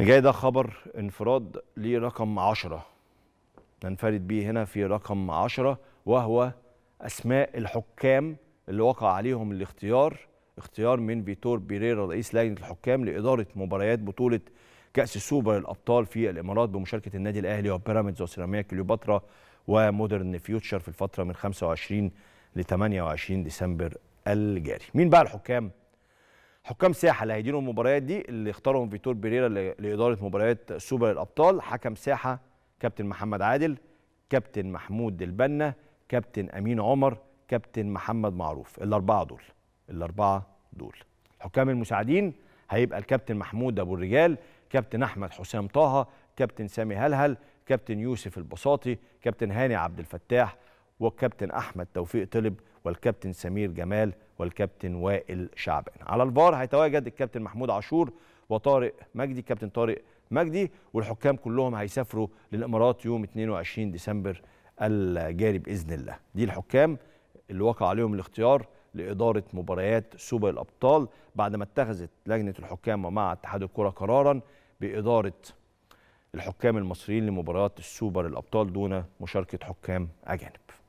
اللي جاي ده خبر انفراد لرقم عشرة 10 ننفرد بيه هنا في رقم 10 وهو اسماء الحكام اللي وقع عليهم الاختيار اختيار من فيتور بيريرا رئيس لجنه الحكام لاداره مباريات بطوله كاس السوبر الأبطال في الامارات بمشاركه النادي الاهلي وبيراميدز وسيراميكا كليوباترا ومودرن فيوتشر في الفتره من 25 ل 28 ديسمبر الجاري. مين بقى الحكام؟ حكام ساحه اللي هيديروا المباريات دي اللي اختارهم فيتور بيريرا لاداره مباريات سوبر الابطال حكم ساحه كابتن محمد عادل كابتن محمود البنا كابتن امين عمر كابتن محمد معروف الاربعه دول الاربعه دول حكام المساعدين هيبقى الكابتن محمود ابو الرجال كابتن احمد حسام طه كابتن سامي هلهل كابتن يوسف البساطي كابتن هاني عبد الفتاح والكابتن احمد توفيق طلب والكابتن سمير جمال والكابتن وائل شعبان على الفار هيتواجد الكابتن محمود عاشور وطارق مجدي كابتن طارق مجدي والحكام كلهم هيسافروا للامارات يوم 22 ديسمبر الجاري باذن الله دي الحكام اللي وقع عليهم الاختيار لاداره مباريات سوبر الابطال بعد ما اتخذت لجنه الحكام ومع اتحاد الكره قرارا باداره الحكام المصريين لمباريات السوبر الابطال دون مشاركه حكام اجانب